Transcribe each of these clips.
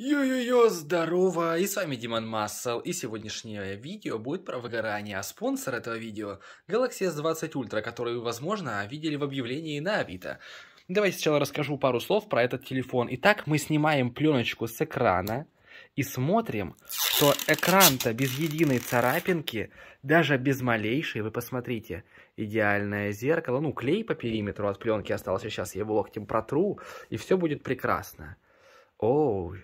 Йо-йо-йо, здорово! И с вами Димон Массел, и сегодняшнее видео будет про выгорание, а спонсор этого видео – Galaxy S20 Ultra, который вы, возможно, видели в объявлении на Авито. Давайте сначала расскажу пару слов про этот телефон. Итак, мы снимаем пленочку с экрана и смотрим, что экран-то без единой царапинки, даже без малейшей, вы посмотрите, идеальное зеркало, ну клей по периметру от пленки остался, сейчас я его локтем протру, и все будет прекрасно. Оу, oh.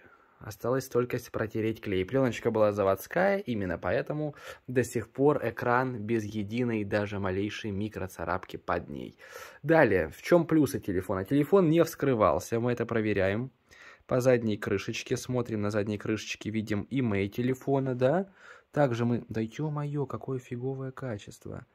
Осталось только протереть клей. Пленочка была заводская, именно поэтому до сих пор экран без единой даже малейшей микроцарапки под ней. Далее, в чем плюсы телефона? Телефон не вскрывался, мы это проверяем. По задней крышечке, смотрим на задней крышечке, видим имей телефона, да? Также мы... Да ё-моё, какое фиговое качество.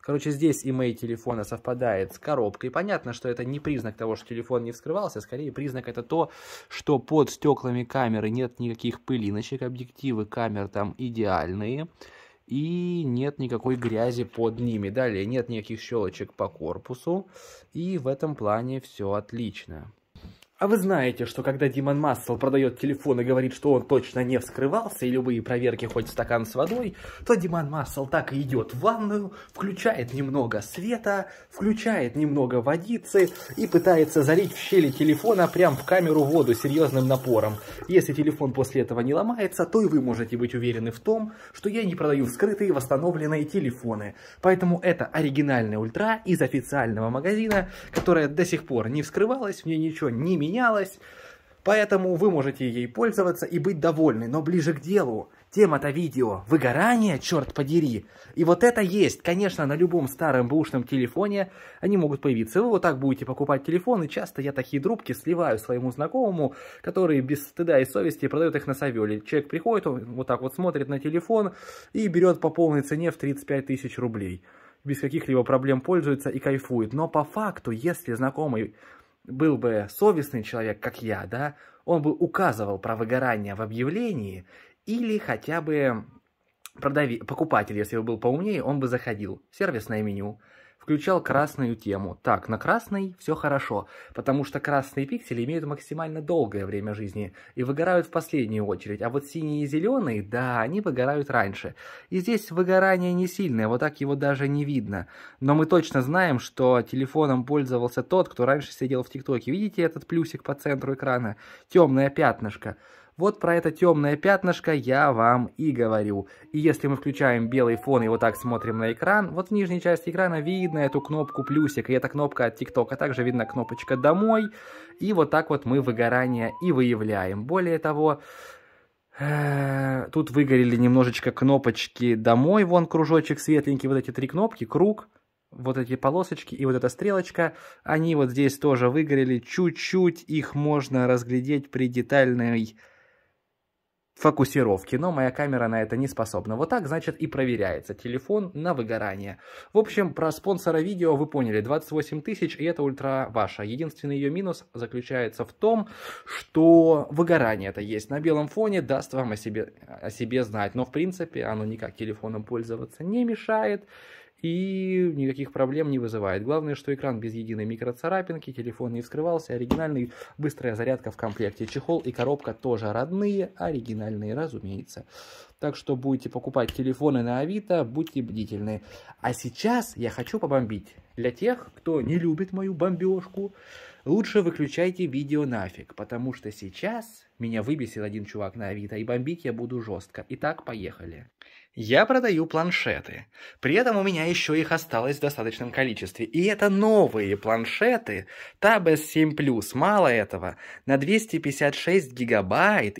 Короче, здесь имей телефона совпадает с коробкой. Понятно, что это не признак того, что телефон не вскрывался, скорее признак это то, что под стеклами камеры нет никаких пылиночек, объективы камер там идеальные и нет никакой грязи под ними. Далее нет никаких щелочек по корпусу, и в этом плане все отлично. А вы знаете, что когда Димон Массел продает телефон и говорит, что он точно не вскрывался, и любые проверки хоть стакан с водой, то Димон Массел так и идет в ванную, включает немного света, включает немного водицы и пытается залить в щели телефона прям в камеру воду серьезным напором. Если телефон после этого не ломается, то и вы можете быть уверены в том, что я не продаю вскрытые восстановленные телефоны. Поэтому это оригинальный ультра из официального магазина, которая до сих пор не вскрывалась, мне ничего не менялось поменялась, поэтому вы можете ей пользоваться и быть довольны, но ближе к делу. Тема-то видео – выгорание, черт подери. И вот это есть. Конечно, на любом старом бэушном телефоне они могут появиться. Вы вот так будете покупать телефоны. часто я такие трубки сливаю своему знакомому, который без стыда и совести продает их на Савеле. Человек приходит, он вот так вот смотрит на телефон и берет по полной цене в 35 тысяч рублей. Без каких-либо проблем пользуется и кайфует. Но по факту, если знакомый был бы совестный человек, как я, да, он бы указывал про выгорание в объявлении или хотя бы продави... покупатель, если бы был поумнее, он бы заходил в сервисное меню, включал красную тему. Так, на красной все хорошо, потому что красные пиксели имеют максимально долгое время жизни и выгорают в последнюю очередь, а вот синие и зеленые, да, они выгорают раньше. И здесь выгорание не сильное, вот так его даже не видно. Но мы точно знаем, что телефоном пользовался тот, кто раньше сидел в ТикТоке. Видите этот плюсик по центру экрана? Темное пятнышко. Вот про это темное пятнышко я вам и говорю. И если мы включаем белый фон и вот так смотрим на экран, вот в нижней части экрана видно эту кнопку плюсик, и эта кнопка от ТикТока, а также видна кнопочка «Домой», и вот так вот мы выгорание и выявляем. Более того, э, тут выгорели немножечко кнопочки «Домой», вон кружочек светленький, вот эти три кнопки, круг, вот эти полосочки и вот эта стрелочка, они вот здесь тоже выгорели чуть-чуть, их можно разглядеть при детальной фокусировки, но моя камера на это не способна. Вот так, значит, и проверяется телефон на выгорание. В общем, про спонсора видео вы поняли, 28 тысяч, и это ультра ваша. Единственный ее минус заключается в том, что выгорание это есть на белом фоне, даст вам о себе, о себе знать. Но, в принципе, оно никак телефоном пользоваться не мешает и никаких проблем не вызывает. Главное, что экран без единой микроцарапинки, телефон не вскрывался, оригинальный, быстрая зарядка в комплекте, чехол и коробка тоже родные, оригинальные, разумеется. Так что будете покупать телефоны на Авито, будьте бдительны. А сейчас я хочу побомбить. Для тех, кто не любит мою бомбежку, лучше выключайте видео нафиг, потому что сейчас меня выбесил один чувак на Авито, и бомбить я буду жестко. Итак, поехали. Поехали. Я продаю планшеты. При этом у меня еще их осталось в достаточном количестве. И это новые планшеты Tab S7 Plus. Мало этого, на 256 гигабайт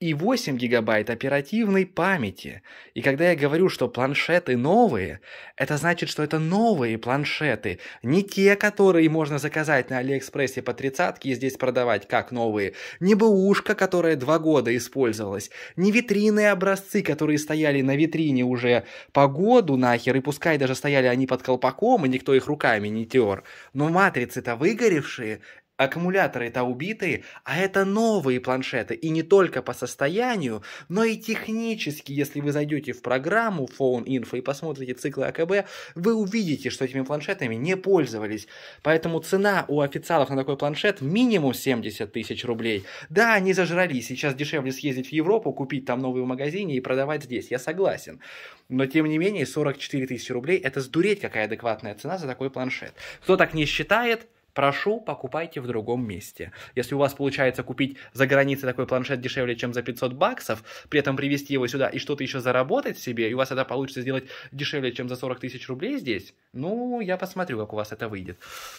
и 8 гигабайт оперативной памяти. И когда я говорю, что планшеты новые, это значит, что это новые планшеты, не те, которые можно заказать на Алиэкспрессе по тридцатке и здесь продавать как новые, не бэушка, которая два года использовалась, не витринные образцы, которые стояли на витрине уже по году нахер, и пускай даже стояли они под колпаком, и никто их руками не тер, но матрицы-то выгоревшие, аккумуляторы-то убитые, а это новые планшеты, и не только по состоянию, но и технически, если вы зайдете в программу Phone Info и посмотрите циклы АКБ, вы увидите, что этими планшетами не пользовались. Поэтому цена у официалов на такой планшет минимум 70 тысяч рублей. Да, они зажрались, сейчас дешевле съездить в Европу, купить там новый в магазине и продавать здесь, я согласен. Но тем не менее, 44 тысячи рублей это сдуреть какая адекватная цена за такой планшет. Кто так не считает, Прошу, покупайте в другом месте. Если у вас получается купить за границей такой планшет дешевле, чем за 500 баксов, при этом привезти его сюда и что-то еще заработать себе, и у вас это получится сделать дешевле, чем за 40 тысяч рублей здесь, ну, я посмотрю, как у вас это выйдет.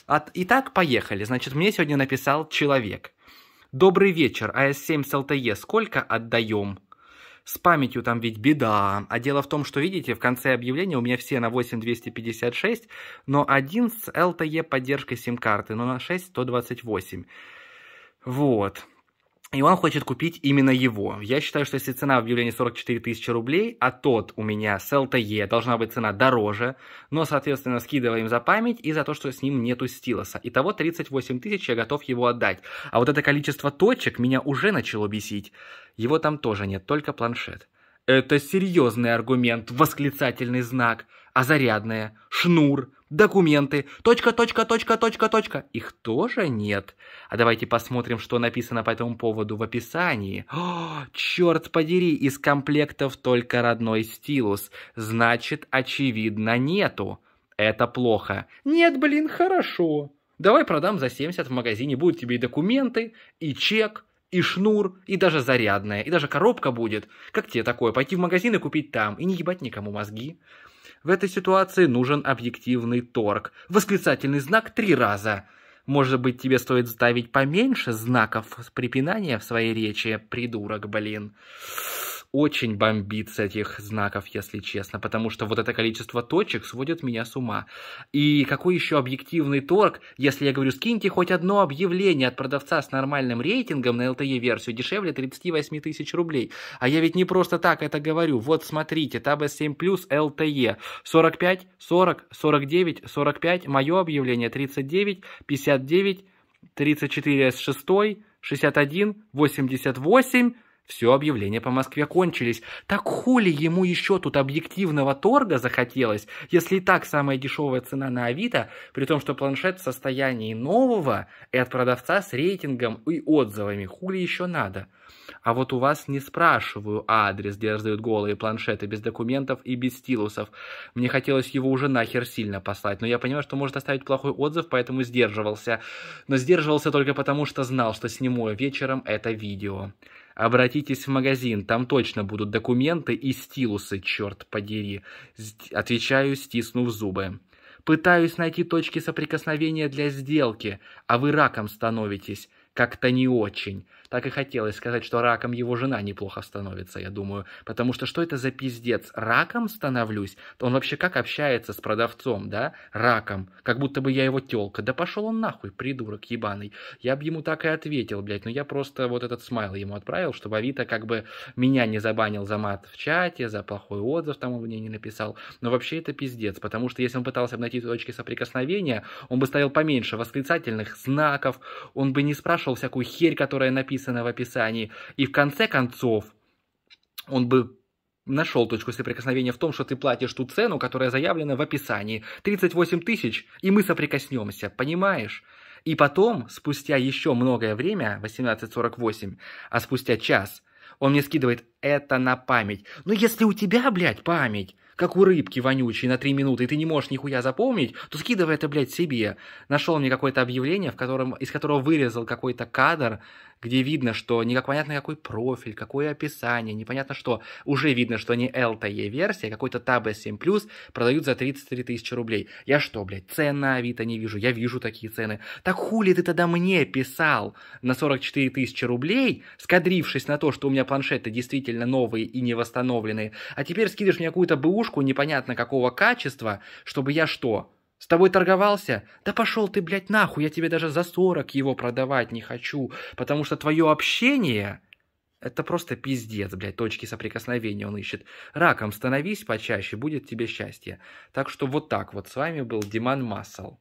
От... Итак, поехали. Значит, мне сегодня написал человек. Добрый вечер, АС-7 с ЛТЕ сколько отдаем? С памятью там ведь беда. А дело в том, что, видите, в конце объявления у меня все на 8256, но один с LTE поддержкой сим-карты, но на 6128. Вот. И он хочет купить именно его. Я считаю, что если цена в объявлении 44 тысячи рублей, а тот у меня с LTE, должна быть цена дороже, но, соответственно, скидываем за память и за то, что с ним нету стилоса. Итого 38 тысяч я готов его отдать. А вот это количество точек меня уже начало бесить. Его там тоже нет, только планшет. Это серьезный аргумент, восклицательный знак, а зарядное, шнур, документы, точка, точка, точка, точка, точка. Их тоже нет. А давайте посмотрим, что написано по этому поводу в описании. О, черт подери, из комплектов только родной стилус. Значит, очевидно, нету. Это плохо. Нет, блин, хорошо. Давай продам за 70 в магазине, будут тебе и документы, и чек, и шнур, и даже зарядная, и даже коробка будет. Как тебе такое? Пойти в магазин и купить там, и не ебать никому мозги. В этой ситуации нужен объективный торг. Восклицательный знак три раза. Может быть, тебе стоит ставить поменьше знаков препинания в своей речи, придурок, блин очень бомбит с этих знаков, если честно, потому что вот это количество точек сводит меня с ума. И какой еще объективный торг, если я говорю, скиньте хоть одно объявление от продавца с нормальным рейтингом на LTE-версию дешевле 38 тысяч рублей. А я ведь не просто так это говорю. Вот смотрите, Tab S7 Plus LTE 45, 40, 49, 45, мое объявление 39, 59, 34 с 6, 61, 88, все объявления по Москве кончились. Так хули ему еще тут объективного торга захотелось, если и так самая дешевая цена на Авито, при том, что планшет в состоянии нового и от продавца с рейтингом и отзывами. Хули еще надо? А вот у вас не спрашиваю адрес, где раздают голые планшеты без документов и без стилусов. Мне хотелось его уже нахер сильно послать, но я понимаю, что может оставить плохой отзыв, поэтому сдерживался. Но сдерживался только потому, что знал, что сниму вечером это видео. Обратитесь в магазин, там точно будут документы и стилусы, черт подери. Отвечаю, стиснув зубы. Пытаюсь найти точки соприкосновения для сделки, а вы раком становитесь. Как-то не очень. Так и хотелось сказать, что раком его жена неплохо становится, я думаю. Потому что что это за пиздец? Раком становлюсь? Он вообще как общается с продавцом, да? Раком. Как будто бы я его тёлка. Да пошел он нахуй, придурок ебаный. Я бы ему так и ответил, блядь. Но я просто вот этот смайл ему отправил, чтобы Авито как бы меня не забанил за мат в чате, за плохой отзыв там он мне не написал. Но вообще это пиздец, потому что если он пытался бы найти точки соприкосновения, он бы ставил поменьше восклицательных знаков, он бы не спрашивал всякую херь, которая написана описано в описании. И в конце концов, он бы нашел точку соприкосновения в том, что ты платишь ту цену, которая заявлена в описании. 38 тысяч, и мы соприкоснемся, понимаешь? И потом, спустя еще многое время, 18.48, а спустя час, он мне скидывает это на память. Но «Ну, если у тебя, блядь, память, как у рыбки вонючей на 3 минуты, и ты не можешь нихуя запомнить, то скидывай это, блядь, себе. Нашел мне какое-то объявление, в котором, из которого вырезал какой-то кадр где видно, что никак понятно какой профиль, какое описание, непонятно что. Уже видно, что не LTE версия, а какой-то Tab S7+, Plus продают за 33 тысячи рублей. Я что, блядь, цен на Авито не вижу, я вижу такие цены. Так хули ты тогда мне писал на 44 тысячи рублей, скадрившись на то, что у меня планшеты действительно новые и не восстановленные, а теперь скидываешь мне какую-то бэушку непонятно какого качества, чтобы я что, с тобой торговался? Да пошел ты, блядь, нахуй, я тебе даже за сорок его продавать не хочу, потому что твое общение... Это просто пиздец, блядь, точки соприкосновения он ищет. Раком становись почаще, будет тебе счастье. Так что вот так вот, с вами был Диман Массел.